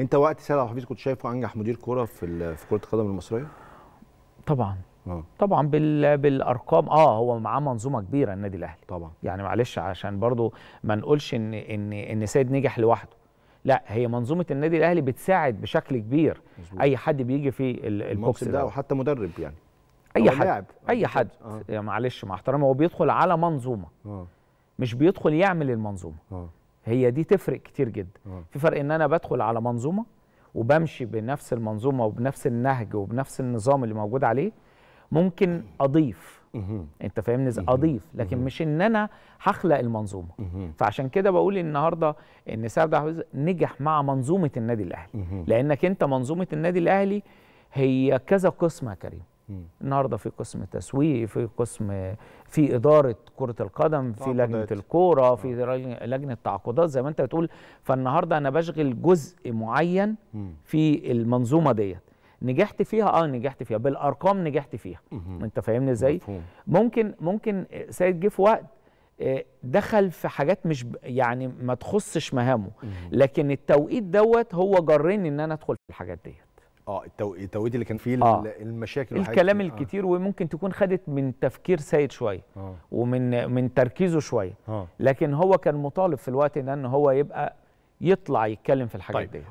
انت وقت سيد عبد الحفيظ كنت شايفه انجح مدير كوره في في كره القدم المصريه؟ طبعا أوه. طبعا بال... بالارقام اه هو معاه منظومه كبيره النادي الاهلي طبعا يعني معلش عشان برضو ما نقولش ان ان ان سيد نجح لوحده لا هي منظومه النادي الاهلي بتساعد بشكل كبير مزبوط. اي حد بيجي في البوكس ده او حتى مدرب يعني اي حد لاعب. اي حد آه. يعني معلش مع احترامي هو بيدخل على منظومه آه. مش بيدخل يعمل المنظومه آه. هي دي تفرق كتير جدا آه. في فرق ان انا بدخل على منظومه وبمشي بنفس المنظومه وبنفس النهج وبنفس النظام اللي موجود عليه ممكن اضيف انت فاهمني ازاي اضيف لكن مش ان انا هخلق المنظومه فعشان كده بقول النهارده ان سعد عبد نجح مع منظومه النادي الاهلي لانك انت منظومه النادي الاهلي هي كذا قسم يا كريم النهارده في قسم تسويق في قسم في اداره كره القدم في لجنه الكوره في آه. لجنه تعاقدات زي ما انت بتقول فالنهارده انا بشغل جزء معين في المنظومه ديت نجحت فيها اه نجحت فيها بالارقام نجحت فيها انت فاهمني ازاي ممكن ممكن سيد جه في وقت آه، دخل في حاجات مش يعني ما تخصش مهامه لكن التوقيت دوت هو جرني ان انا ادخل في الحاجات ديت اه التوقيت اللي كان فيه آه. المشاكل الكلام آه. الكتير آه. وممكن تكون خدت من تفكير سيد شويه آه. ومن من تركيزه شويه آه. لكن هو كان مطالب في الوقت ده ان هو يبقى يطلع يتكلم في الحاجات طيب. دي